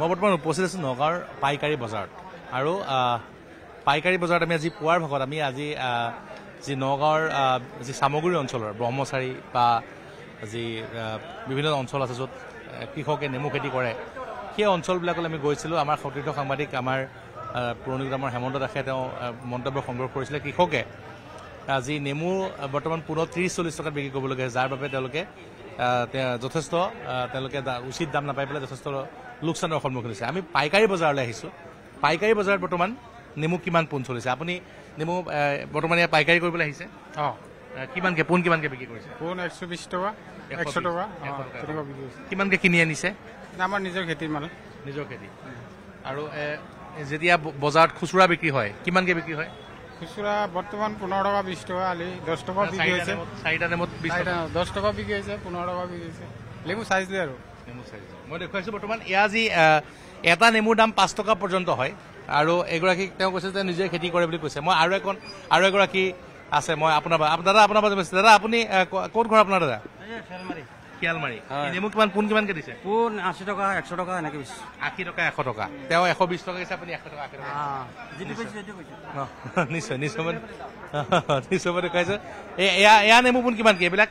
মই বৰ্তমান উপস্থিত আছোঁ নগাঁৱৰ পাইকাৰী বজাৰত আৰু পাইকাৰী বজাৰত আমি আজি পুৱাৰ ভাগত আমি আজি যি নগাঁৱৰ যি চামগুৰি অঞ্চলৰ ব্ৰহ্মচাৰী বা যি বিভিন্ন অঞ্চল আছে য'ত কৃষকে নেমু খেতি কৰে সেই অঞ্চলবিলাকলৈ আমি গৈছিলোঁ আমাৰ সতীৰ্থ সাংবাদিক আমাৰ পুৰণি গ্ৰামৰ হেমন্ত দাসে তেওঁ মন্তব্য সংগ্ৰহ কৰিছিলে কৃষকে যি নেমু বৰ্তমান পুনৰ ত্ৰিছ চল্লিছ টকাত বিক্ৰী কৰিবলগীয়া হৈছে যাৰ বাবে তেওঁলোকে যথেষ্ট তেওঁলোকে উচিত দাম নাপাই পেলাই যথেষ্ট লোকচানৰ সন্মুখীন হৈছে আমি পাইকাৰী বজাৰলৈ আহিছোঁ পাইকাৰী বজাৰত বৰ্তমান নেমু কিমান পোন চলিছে আপুনি নেমু বৰ্তমান ইয়াত পাইকাৰী কৰিবলৈ আহিছে অঁ কিমানকে পোন কিমানকে বিক্ৰী কৰিছে পোন একশ বিশ টকা একশ টকা কিমানকে কিনি আনিছে আমাৰ নিজৰ খেতিৰ মানে নিজৰ খেতি আৰু যেতিয়া বজাৰত খুচুৰা বিক্ৰী হয় কিমানকে বিক্ৰী হয় খুচুৰা বৰ্তমান পোন্ধৰ টকা বিশ টকা আলি দহ টকা বিক্ৰী হৈছে চাৰিটা নেমুত দহ টকা বিক্ৰী হৈছে পোন্ধৰ টকা বিক্ৰী হৈছে লেবু চাইজ লৈ আৰু মই দেখুৱাইছোঁ বৰ্তমান ইয়াৰ যি এটা নেমুৰ দাম পাঁচ টকা পৰ্যন্ত হয় আৰু এগৰাকীক তেওঁ কৈছে যে নিজে খেতি কৰে বুলি কৈছে মই আৰু এখন আৰু এগৰাকী আছে মই আপোনাৰ পৰা দাদা আপোনাৰ পৰা জনাইছোঁ দাদা আপুনি ক'ত ঘৰ আপোনাৰ দাদা নিশ্চয় নিশ্চয় নিশ্চয় দেখুৱাইছো এয়া নেমু পোন কিমানকে এইবিলাক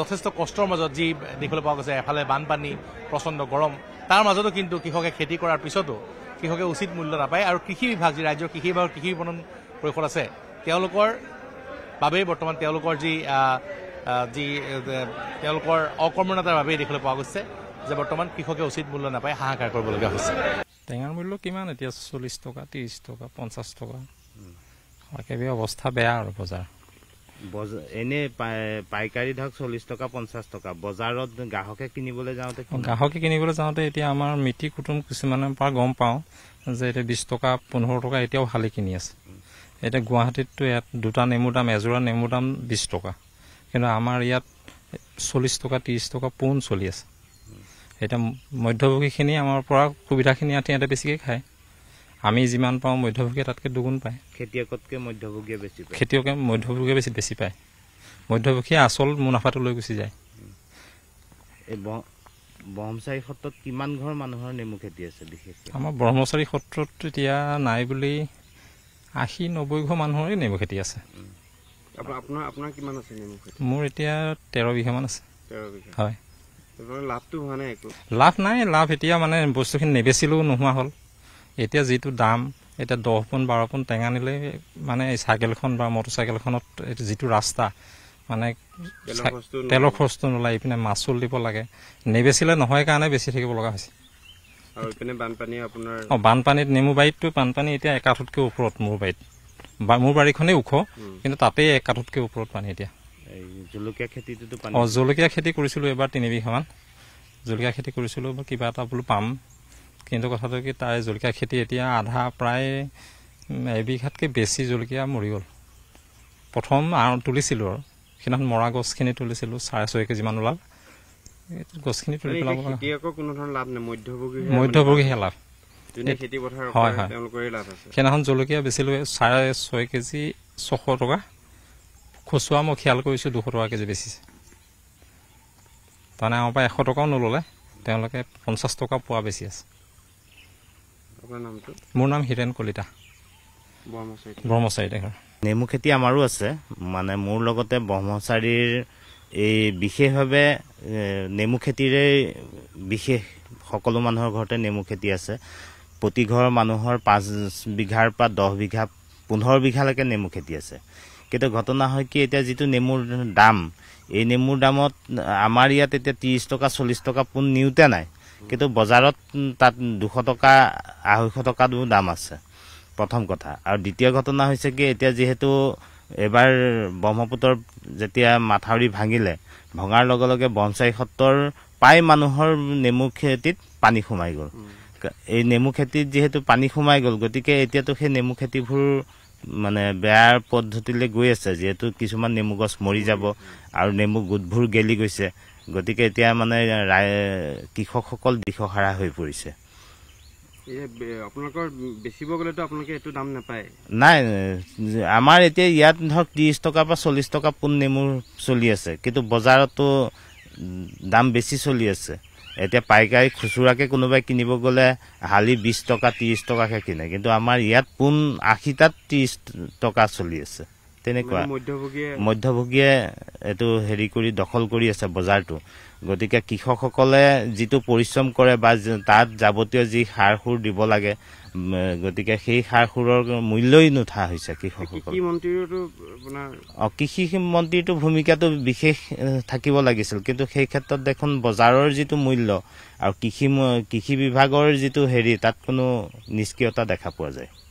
যথেষ্ট কষ্টৰ মাজত যি দেখিবলৈ পোৱা গৈছে এফালে বানপানী প্ৰচণ্ড গৰম তাৰ মাজতো কিন্তু কৃষকে খেতি কৰাৰ পিছতো কৃষকে উচিত মূল্য নাপায় আৰু কৃষি বিভাগ যি ৰাজ্যৰ কৃষি বিভাগৰ কৃষি বিপণন পৰিষদ আছে তেওঁলোকৰ বাবেই বৰ্তমান তেওঁলোকৰ যি যি তেওঁলোকৰ অকৰ্মণতাৰ বাবেই দেখিবলৈ পোৱা গৈছে যে বৰ্তমান কৃষকে উচিত মূল্য নাপায় হাহাকাৰ কৰিবলগীয়া হৈছে টেঙাৰ মূল্য কিমান এতিয়া চল্লিছ টকা ত্ৰিছ টকা পঞ্চাছ টকা একেবাৰে অৱস্থা বেয়া আৰু বজাৰ এনেই পাইকাৰী ধৰক চল্লিছ টকা পঞ্চাছ টকা বজাৰত গ্ৰাহকে কিনিবলৈ যাওঁতে গ্ৰাহকে কিনিবলৈ যাওঁতে এতিয়া আমাৰ মিতিৰ কুটুম কিছুমানৰ পৰা গম পাওঁ যে এতিয়া বিশ টকা পোন্ধৰ টকা এতিয়াও শালি কিনি আছে এতিয়া গুৱাহাটীততো ইয়াত দুটা নেমুৰ দাম এযোৰা নেমুৰ দাম বিশ টকা কিন্তু আমাৰ ইয়াত চল্লিছ টকা ত্ৰিছ টকা পোন চলি আছে এতিয়া মধ্যভোগীখিনি আমাৰ পৰা সুবিধাখিনি ইয়াতে বেছিকৈ খায় আমি যিমান পাওঁ মধ্যভোগীয়ে তাতকৈ দুগুণ পায় খেতিয়কতকৈ মধ্যভোগীয়ে বেছি খেতিয়কে মধ্যভোগীয়ে বেছি বেছি পায় মধ্যভোগীয়ে আচল মুনাফাটো লৈ গুচি যায় এই ব্ৰহ্মচাৰী সত্ৰত কিমান ঘৰ মানুহৰ নেমু খেতি আছে বিশেষকৈ আমাৰ ব্ৰহ্মচাৰী সত্ৰত এতিয়া নাই বুলি আশী নব্বৈ ঘৰ মানুহৰে নেমু খেতি আছে মোৰ এতিয়া তেৰ বিঘামান আছে হয় লাভটো হোৱা নাই একো লাভ নাই লাভ এতিয়া মানে বস্তুখিনি নেবেচিলেও নোহোৱা হ'ল এতিয়া যিটো দাম এতিয়া দহ পোন বাৰ পোন টেঙা নিলে মানে এই চাইকেলখন বা মটৰচাইকেলখনত যিটো ৰাস্তা মানে তেলৰ খৰচটো নোলায় ইপিনে মাচুল দিব লাগে নেবেচিলে নহয় কাৰণে বেছি থাকিব লগা হৈছে অঁ বানপানীত নেমু বাৰীততো বানপানী এতিয়া একাঠতকৈ ওপৰত মোৰ বাৰীত বা মোৰ বাৰীখনেই ওখ কিন্তু তাতেই একাঠতকৈ ওপৰত পানী এতিয়া জলকীয়া খেতিটোতো অঁ জলকীয়া খেতি কৰিছিলোঁ এইবাৰ তিনিবিঘামান জলকীয়া খেতি কৰিছিলোঁ কিবা এটা বোলো পাম কিন্তু কথাটো কি তাৰে জলকীয়া খেতি এতিয়া আধা প্ৰায় এবিঘাতকৈ বেছি জলকীয়া মৰি গ'ল প্ৰথম তুলিছিলোঁ আৰু সেইদিনাখন মৰা গছখিনি তুলিছিলোঁ চাৰে ছয় কেজিমান ওলাল গছখিনি তুলি পেলাব মধ্যভোগীহে লাভ হয় হয় সেইদিনাখন জলকীয়া বেচিলোঁ চাৰে ছয় কেজি ছশ টকা খুচুৰা মই খিয়াল কৰিছোঁ দুশ টকা কেজি বেচিছে তাৰমানে আমাৰ পৰা এশ টকাও নল'লে তেওঁলোকে পঞ্চাছ টকা পোৱা বেছি আছে মোৰ নাম হীৰেণ কলিতা ব্ৰহ্মচাৰী নেমু খেতি আমাৰো আছে মানে মোৰ লগতে ব্ৰহ্মচাৰীৰ এই বিশেষভাৱে নেমু খেতিৰে বিশেষ সকলো মানুহৰ ঘৰতে নেমু খেতি আছে প্ৰতিঘৰ মানুহৰ পাঁচ বিঘাৰ পৰা দহ বিঘা পোন্ধৰ বিঘালৈকে নেমু খেতি আছে কিন্তু ঘটনা হয় কি এতিয়া যিটো নেমুৰ দাম এই নেমুৰ দামত আমাৰ ইয়াত এতিয়া ত্ৰিছ টকা চল্লিছ টকা পোন নিওঁতে নাই কিন্তু বজাৰত তাত দুশ টকা আঢ়ৈশ টকাতো দাম আছে প্ৰথম কথা আৰু দ্বিতীয় ঘটনা হৈছে কি এতিয়া যিহেতু এইবাৰ ব্ৰহ্মপুত্ৰৰ যেতিয়া মাথাউৰি ভাঙিলে ভঙাৰ লগে লগে বনচাই সত্ৰৰ প্ৰায় মানুহৰ নেমু খেতিত পানী সোমাই গ'ল এই নেমু খেতিত যিহেতু পানী সোমাই গ'ল গতিকে এতিয়াতো সেই নেমু খেতিবোৰ মানে বেয়াৰ পদ্ধতিলৈ গৈ আছে যিহেতু কিছুমান নেমু গছ মৰি যাব আৰু নেমু গোটবোৰ গেলি গৈছে গতিকে এতিয়া মানে ৰাই কৃষকসকল দিশহাৰা হৈ পৰিছে নাই আমাৰ এতিয়া ইয়াত ধৰক ত্ৰিছ টকা বা চল্লিছ টকা পোন নেমুৰ চলি আছে কিন্তু বজাৰতো দাম বেছি চলি আছে এতিয়া পাইকাৰী খুচুৰাকৈ কোনোবাই কিনিব গ'লে হালি বিছ টকা ত্ৰিছ টকাকৈ কিনে কিন্তু আমাৰ ইয়াত পোন আশীটাত ত্ৰিছ টকা চলি আছে তেনেকুৱা মধ্যভোগীয়ে এইটো হেৰি কৰি দখল কৰি আছে বজাৰটো গতিকে কৃষকসকলে যিটো পৰিশ্ৰম কৰে বা তাত যাৱতীয় যি সাৰ সুৰ দিব লাগে গতিকে সেই সাৰ সুৰৰ মূল্যই নুঠা হৈছে কৃষকসকলৰ কৃষি মন্ত্ৰীটো ভূমিকাটো বিশেষ থাকিব লাগিছিল কিন্তু সেই ক্ষেত্ৰত দেখোন বজাৰৰ যিটো মূল্য আৰু কৃষি কৃষি বিভাগৰ যিটো হেৰি তাত কোনো নিষ্ক্ৰিয়তা দেখা পোৱা যায়